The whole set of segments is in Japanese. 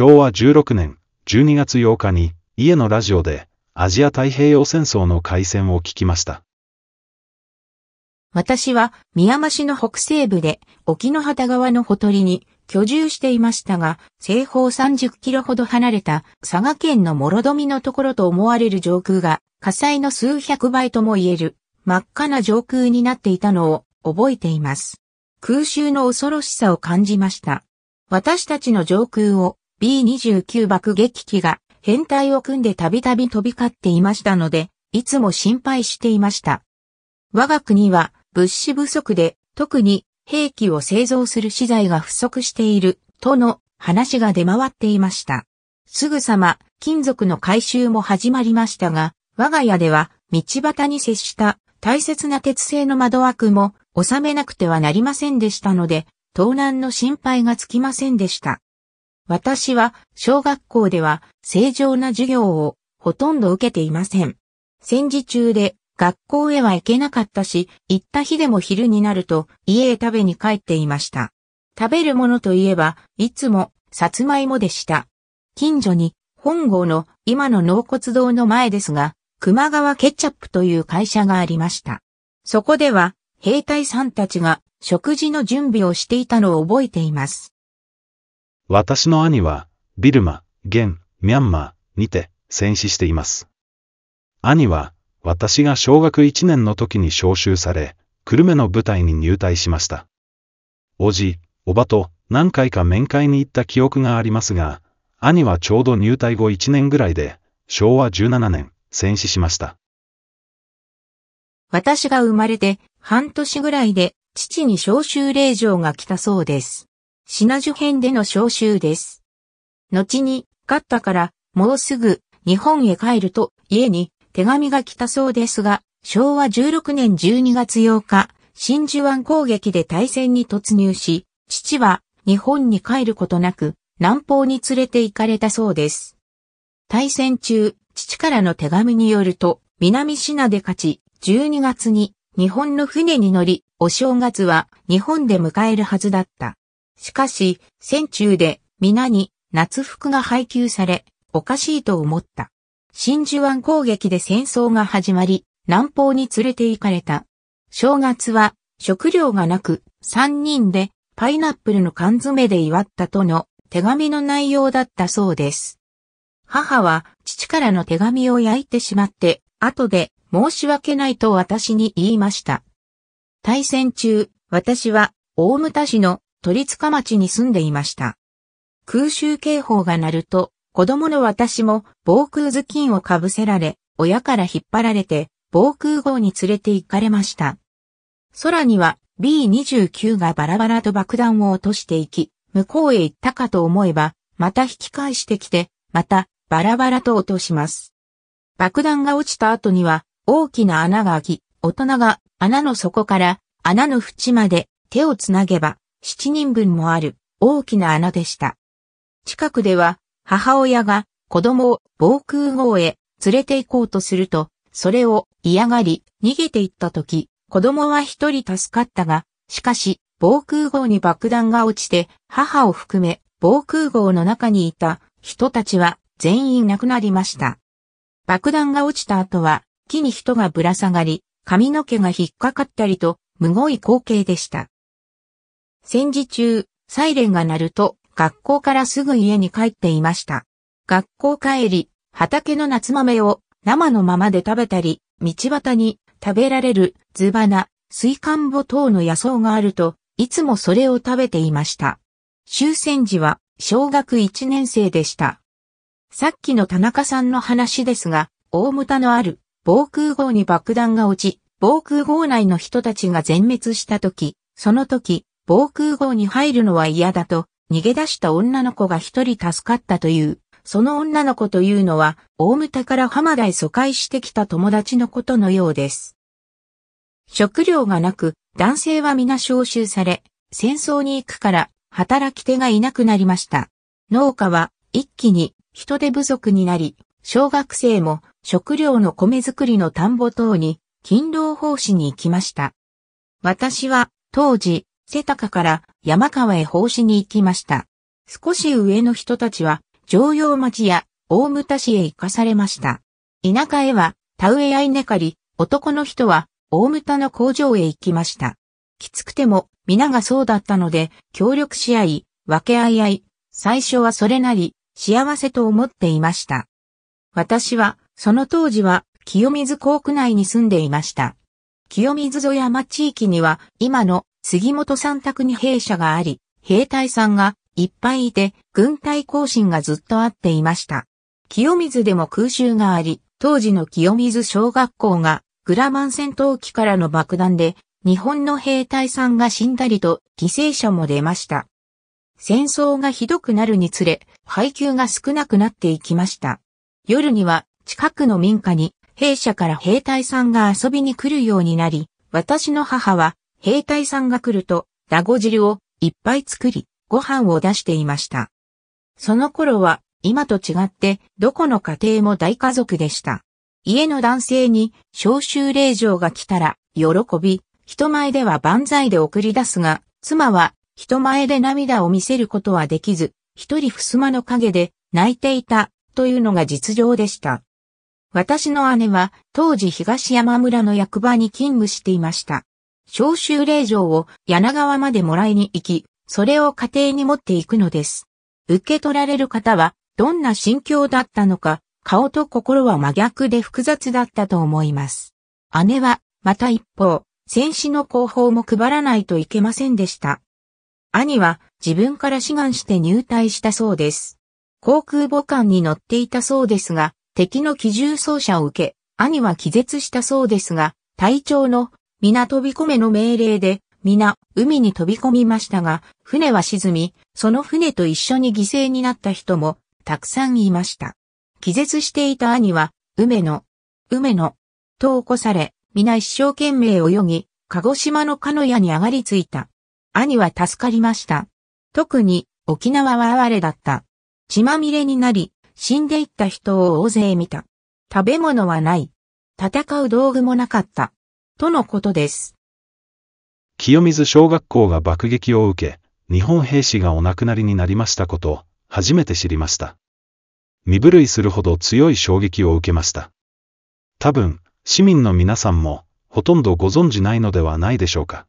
昭和16年12月8日に家のラジオでアジア太平洋戦争の開戦を聞きました。私は宮間市の北西部で沖の旗川のほとりに居住していましたが、西方30キロほど離れた佐賀県の諸富のところと思われる上空が火災の数百倍とも言える真っ赤な上空になっていたのを覚えています。空襲の恐ろしさを感じました。私たちの上空を B29 爆撃機が編隊を組んでたびたび飛び交っていましたので、いつも心配していました。我が国は物資不足で、特に兵器を製造する資材が不足している、との話が出回っていました。すぐさま金属の回収も始まりましたが、我が家では道端に接した大切な鉄製の窓枠も収めなくてはなりませんでしたので、盗難の心配がつきませんでした。私は小学校では正常な授業をほとんど受けていません。戦時中で学校へは行けなかったし、行った日でも昼になると家へ食べに帰っていました。食べるものといえば、いつもさつまいもでした。近所に本郷の今の納骨堂の前ですが、熊川ケチャップという会社がありました。そこでは兵隊さんたちが食事の準備をしていたのを覚えています。私の兄は、ビルマ、現、ミャンマーにて戦死しています。兄は、私が小学1年の時に召集され、久留米の部隊に入隊しました。おじ、おばと何回か面会に行った記憶がありますが、兄はちょうど入隊後1年ぐらいで、昭和17年、戦死しました。私が生まれて半年ぐらいで父に召集令状が来たそうです。シナジュ編での召集です。後に、勝ったから、もうすぐ、日本へ帰ると、家に、手紙が来たそうですが、昭和16年12月8日、真珠湾攻撃で大戦に突入し、父は、日本に帰ることなく、南方に連れて行かれたそうです。大戦中、父からの手紙によると、南シナで勝ち、12月に日本の船に乗り、お正月は日本で迎えるはずだった。しかし、戦中で皆に夏服が配給され、おかしいと思った。真珠湾攻撃で戦争が始まり、南方に連れて行かれた。正月は食料がなく、三人でパイナップルの缶詰で祝ったとの手紙の内容だったそうです。母は父からの手紙を焼いてしまって、後で申し訳ないと私に言いました。対戦中、私は大牟田市の鳥塚町に住んでいました。空襲警報が鳴ると、子供の私も防空頭巾をかぶせられ、親から引っ張られて、防空壕に連れて行かれました。空には B29 がバラバラと爆弾を落としていき、向こうへ行ったかと思えば、また引き返してきて、またバラバラと落とします。爆弾が落ちた後には大きな穴が開き、大人が穴の底から穴の縁まで手をつなげば7人分もある大きな穴でした。近くでは母親が子供を防空壕へ連れて行こうとすると、それを嫌がり逃げていった時、子供は一人助かったが、しかし防空壕に爆弾が落ちて母を含め防空壕の中にいた人たちは全員亡くなりました。爆弾が落ちた後は木に人がぶら下がり、髪の毛が引っかかったりと、むごい光景でした。戦時中、サイレンが鳴ると、学校からすぐ家に帰っていました。学校帰り、畑の夏豆を生のままで食べたり、道端に食べられるズバナ、水管母等の野草があると、いつもそれを食べていました。終戦時は小学1年生でした。さっきの田中さんの話ですが、大牟田のある防空壕に爆弾が落ち、防空壕内の人たちが全滅した時、その時、防空壕に入るのは嫌だと、逃げ出した女の子が一人助かったという、その女の子というのは、大牟田から浜田へ疎開してきた友達のことのようです。食料がなく、男性は皆召集され、戦争に行くから、働き手がいなくなりました。農家は、一気に、人手不足になり、小学生も、食料の米作りの田んぼ等に、勤労奉仕に行きました。私は、当時、瀬高から山川へ奉仕に行きました。少し上の人たちは、常用町や大牟田市へ行かされました。田舎へは、田植えや稲刈り、男の人は、大牟田の工場へ行きました。きつくても、皆がそうだったので、協力し合い、分け合い合い、最初はそれなり、幸せと思っていました。私は、その当時は、清水港区内に住んでいました。清水沿山地域には、今の杉本さん宅に兵舎があり、兵隊さんがいっぱいいて、軍隊行進がずっとあっていました。清水でも空襲があり、当時の清水小学校がグラマン戦闘機からの爆弾で、日本の兵隊さんが死んだりと犠牲者も出ました。戦争がひどくなるにつれ、配給が少なくなっていきました。夜には近くの民家に兵舎から兵隊さんが遊びに来るようになり、私の母は兵隊さんが来ると、ダゴ汁をいっぱい作り、ご飯を出していました。その頃は、今と違って、どこの家庭も大家族でした。家の男性に、召集令状が来たら、喜び、人前では万歳で送り出すが、妻は、人前で涙を見せることはできず、一人襖の陰で泣いていたというのが実情でした。私の姉は当時東山村の役場に勤務していました。召集令状を柳川までもらいに行き、それを家庭に持っていくのです。受け取られる方は、どんな心境だったのか、顔と心は真逆で複雑だったと思います。姉は、また一方、戦死の後方も配らないといけませんでした。兄は自分から志願して入隊したそうです。航空母艦に乗っていたそうですが、敵の機銃装射を受け、兄は気絶したそうですが、隊長の皆飛び込めの命令で、皆、海に飛び込みましたが、船は沈み、その船と一緒に犠牲になった人も、たくさんいました。気絶していた兄は、梅野、梅野、と起こされ、皆一生懸命泳ぎ、鹿児島の鹿屋に上がり着いた。兄は助かりました。特に、沖縄は哀れだった。血まみれになり、死んでいった人を大勢見た。食べ物はない。戦う道具もなかった。とのことです。清水小学校が爆撃を受け、日本兵士がお亡くなりになりましたこと、初めて知りました。身震いするほど強い衝撃を受けました。多分、市民の皆さんも、ほとんどご存じないのではないでしょうか。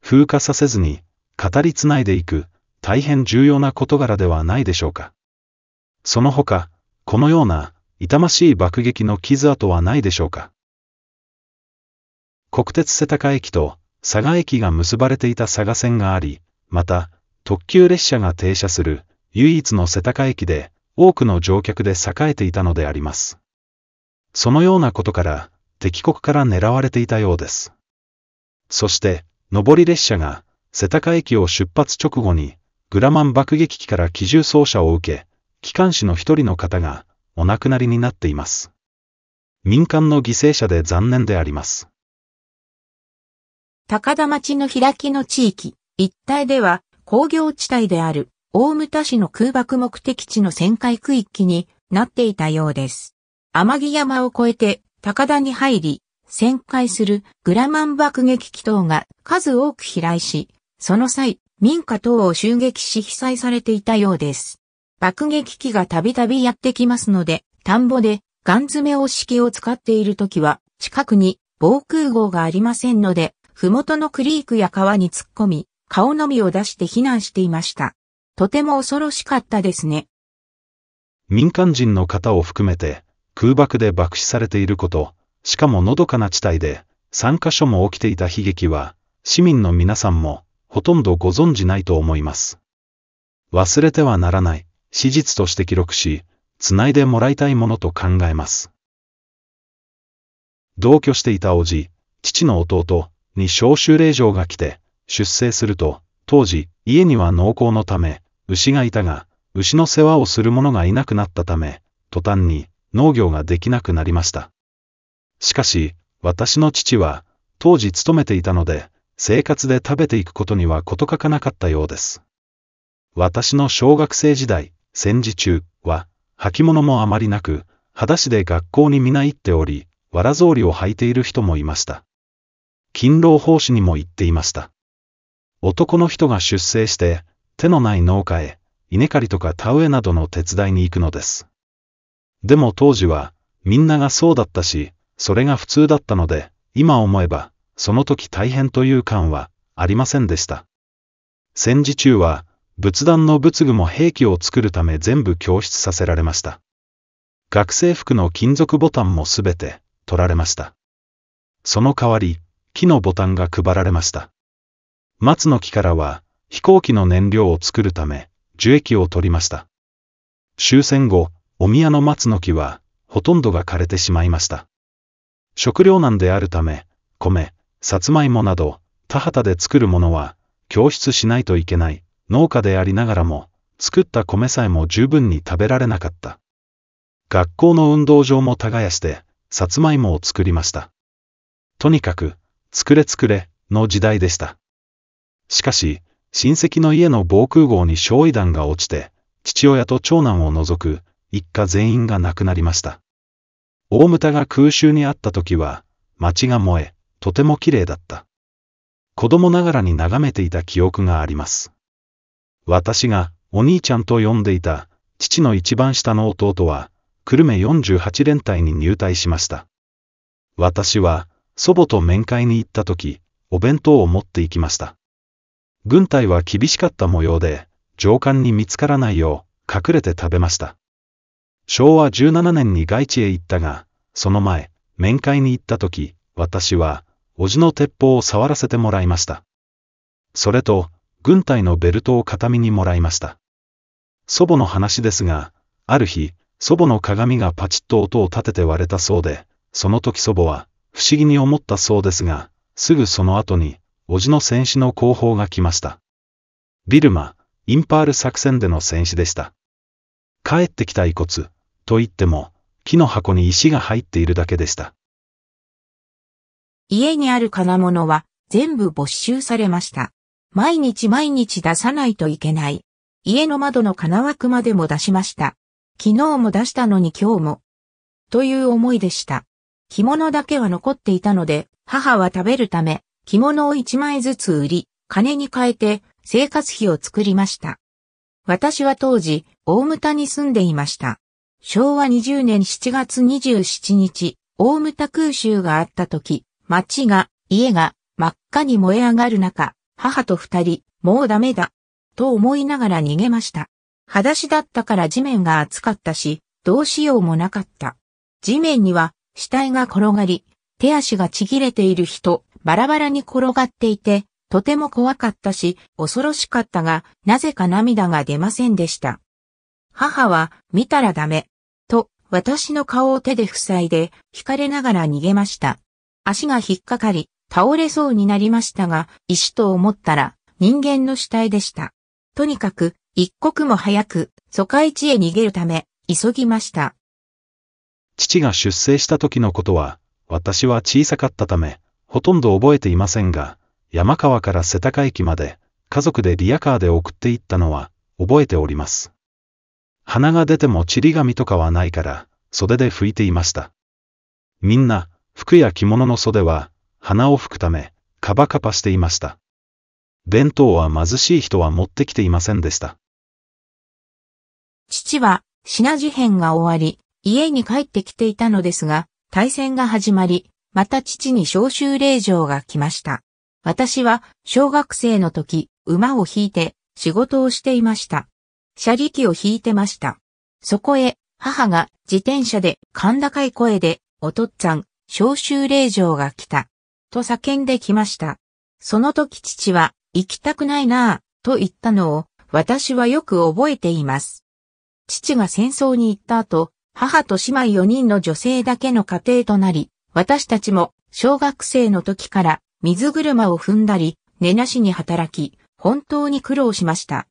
風化させずに、語りつないでいく、大変重要な事柄ではないでしょうか。その他、このような、痛ましい爆撃の傷跡はないでしょうか。国鉄瀬高駅と佐賀駅が結ばれていた佐賀線があり、また、特急列車が停車する唯一の瀬高駅で多くの乗客で栄えていたのであります。そのようなことから、敵国から狙われていたようです。そして、上り列車が、瀬高駅を出発直後に、グラマン爆撃機から機銃掃車を受け、機関士の一人の方が、お亡くなりになっています。民間の犠牲者で残念であります。高田町の開きの地域、一帯では工業地帯である大牟田市の空爆目的地の旋回区域になっていたようです。天城山を越えて高田に入り、旋回するグラマン爆撃機等が数多く飛来し、その際、民家等を襲撃し被災されていたようです。爆撃機がたびたびやってきますので、田んぼでガン詰め押し機を使っているときは、近くに防空壕がありませんので、麓のクリークや川に突っ込み、顔のみを出して避難していました。とても恐ろしかったですね。民間人の方を含めて、空爆で爆死されていること、しかものどかな地帯で、3カ所も起きていた悲劇は、市民の皆さんも、ほとんどご存じないと思います。忘れてはならない、史実として記録し、繋いでもらいたいものと考えます。同居していた叔父、父の弟、に召集令状が来て、出征すると、当時、家には農耕のため、牛がいたが、牛の世話をする者がいなくなったため、途端に農業ができなくなりました。しかし、私の父は、当時勤めていたので、生活で食べていくことには事欠かなかったようです。私の小学生時代、戦時中は、履物もあまりなく、裸足で学校に皆行っており、藁草履を履いている人もいました。勤労奉仕にも行っていました。男の人が出生して、手のない農家へ、稲刈りとか田植えなどの手伝いに行くのです。でも当時は、みんながそうだったし、それが普通だったので、今思えば、その時大変という感は、ありませんでした。戦時中は、仏壇の仏具も兵器を作るため全部供出させられました。学生服の金属ボタンもすべて、取られました。その代わり、木のボタンが配られました。松の木からは、飛行機の燃料を作るため、樹液を取りました。終戦後、お宮の松の木は、ほとんどが枯れてしまいました。食糧難であるため、米、さつまいもなど、田畑で作るものは、供出しないといけない農家でありながらも、作った米さえも十分に食べられなかった。学校の運動場も耕して、さつまいもを作りました。とにかく、作れ作れの時代でした。しかし、親戚の家の防空壕に焼夷弾が落ちて、父親と長男を除く一家全員が亡くなりました。大牟田が空襲にあった時は、町が燃え、とても綺麗だった。子供ながらに眺めていた記憶があります。私がお兄ちゃんと呼んでいた父の一番下の弟は、久留米48連隊に入隊しました。私は祖母と面会に行った時、お弁当を持って行きました。軍隊は厳しかった模様で、上官に見つからないよう、隠れて食べました。昭和17年に外地へ行ったが、その前、面会に行った時、私は、叔父の鉄砲を触らせてもらいました。それと、軍隊のベルトを形見にもらいました。祖母の話ですが、ある日、祖母の鏡がパチッと音を立てて割れたそうで、その時祖母は、不思議に思ったそうですが、すぐその後に、叔父の戦死の後方が来ました。ビルマ、インパール作戦での戦死でした。帰ってきた遺骨、と言っても、木の箱に石が入っているだけでした。家にある金物は全部没収されました。毎日毎日出さないといけない。家の窓の金枠までも出しました。昨日も出したのに今日も。という思いでした。着物だけは残っていたので、母は食べるため、着物を一枚ずつ売り、金に変えて生活費を作りました。私は当時、大牟田に住んでいました。昭和20年7月27日、大牟田空襲があった時、町が、家が真っ赤に燃え上がる中、母と二人、もうダメだ、と思いながら逃げました。裸足だったから地面が厚かったし、どうしようもなかった。地面には死体が転がり、手足がちぎれている人、バラバラに転がっていて、とても怖かったし、恐ろしかったが、なぜか涙が出ませんでした。母は、見たらダメ。と、私の顔を手で塞いで、惹かれながら逃げました。足が引っかかり、倒れそうになりましたが、石と思ったら、人間の死体でした。とにかく、一刻も早く、疎開地へ逃げるため、急ぎました。父が出生した時のことは、私は小さかったため、ほとんど覚えていませんが、山川から世田谷駅まで、家族でリアカーで送っていったのは、覚えております。鼻が出ても塵紙とかはないから、袖で拭いていました。みんな、服や着物の袖は、鼻を拭くため、カバカバしていました。弁当は貧しい人は持ってきていませんでした。父は、品事変が終わり、家に帰ってきていたのですが、対戦が始まり、また父に召集令状が来ました。私は小学生の時、馬を引いて仕事をしていました。車力を引いてました。そこへ、母が自転車で甲高い声で、おとっつぁん、召集令状が来た。と叫んできました。その時父は、行きたくないなぁ、と言ったのを、私はよく覚えています。父が戦争に行った後、母と姉妹4人の女性だけの家庭となり、私たちも小学生の時から水車を踏んだり、寝なしに働き、本当に苦労しました。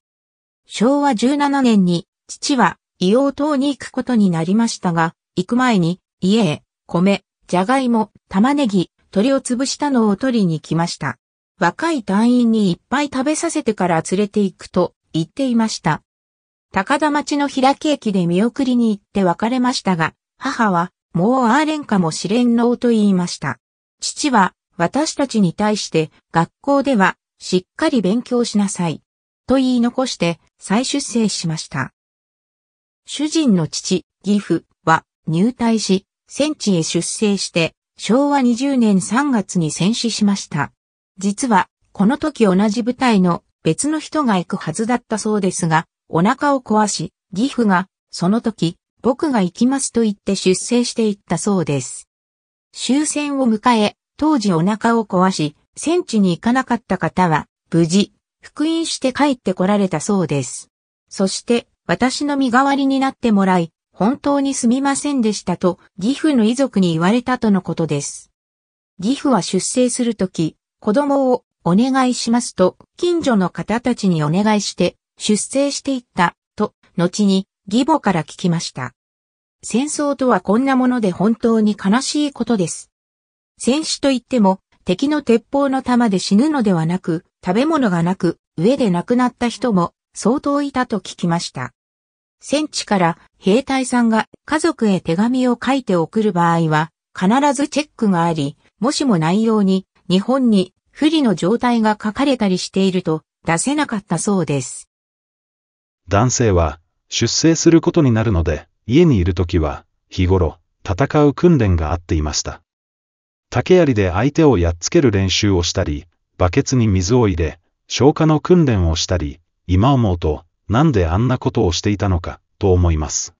昭和17年に父は硫黄島に行くことになりましたが、行く前に家へ米、じゃがいも、玉ねぎ、鳥を潰したのを取りに来ました。若い隊員にいっぱい食べさせてから連れて行くと言っていました。高田町の開き駅で見送りに行って別れましたが、母は、もうアーレンかもしれんのうと言いました。父は、私たちに対して、学校では、しっかり勉強しなさい。と言い残して、再出生しました。主人の父、義父は、入隊し、戦地へ出生して、昭和20年3月に戦死しました。実は、この時同じ部隊の別の人が行くはずだったそうですが、お腹を壊し、義父が、その時、僕が行きますと言って出征していったそうです。終戦を迎え、当時お腹を壊し、戦地に行かなかった方は、無事、復員して帰ってこられたそうです。そして、私の身代わりになってもらい、本当にすみませんでしたと、義父の遺族に言われたとのことです。義父は出征するとき、子供をお願いしますと、近所の方たちにお願いして、出征していった、と、後に義母から聞きました。戦争とはこんなもので本当に悲しいことです。戦死といっても、敵の鉄砲の弾で死ぬのではなく、食べ物がなく、上で亡くなった人も相当いたと聞きました。戦地から兵隊さんが家族へ手紙を書いて送る場合は、必ずチェックがあり、もしも内容に日本に不利の状態が書かれたりしていると出せなかったそうです。男性は出征することになるので、家にいるときは、日頃、戦う訓練があっていました。竹槍で相手をやっつける練習をしたり、バケツに水を入れ、消火の訓練をしたり、今思うと、なんであんなことをしていたのか、と思います。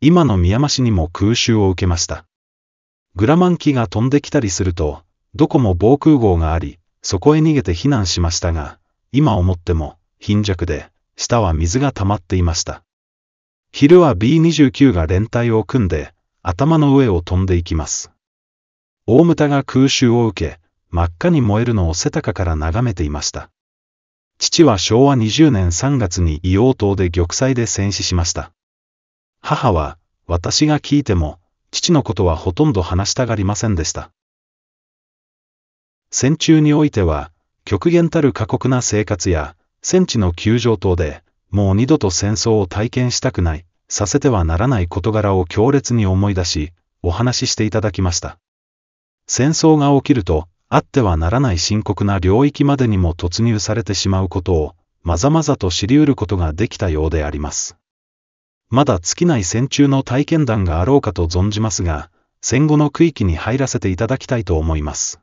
今の宮間市にも空襲を受けました。グラマン機が飛んできたりすると、どこも防空壕があり、そこへ逃げて避難しましたが、今思っても、貧弱で、下は水が溜まっていました。昼は B29 が連帯を組んで、頭の上を飛んでいきます。大牟田が空襲を受け、真っ赤に燃えるのを背高から眺めていました。父は昭和20年3月に硫黄島で玉砕で戦死しました。母は、私が聞いても、父のことはほとんど話したがりませんでした。戦中においては、極限たる過酷な生活や、戦地の球場等で、もう二度と戦争を体験したくない、させてはならない事柄を強烈に思い出し、お話ししていただきました。戦争が起きると、あってはならない深刻な領域までにも突入されてしまうことを、まざまざと知り得ることができたようであります。まだ尽きない戦中の体験談があろうかと存じますが、戦後の区域に入らせていただきたいと思います。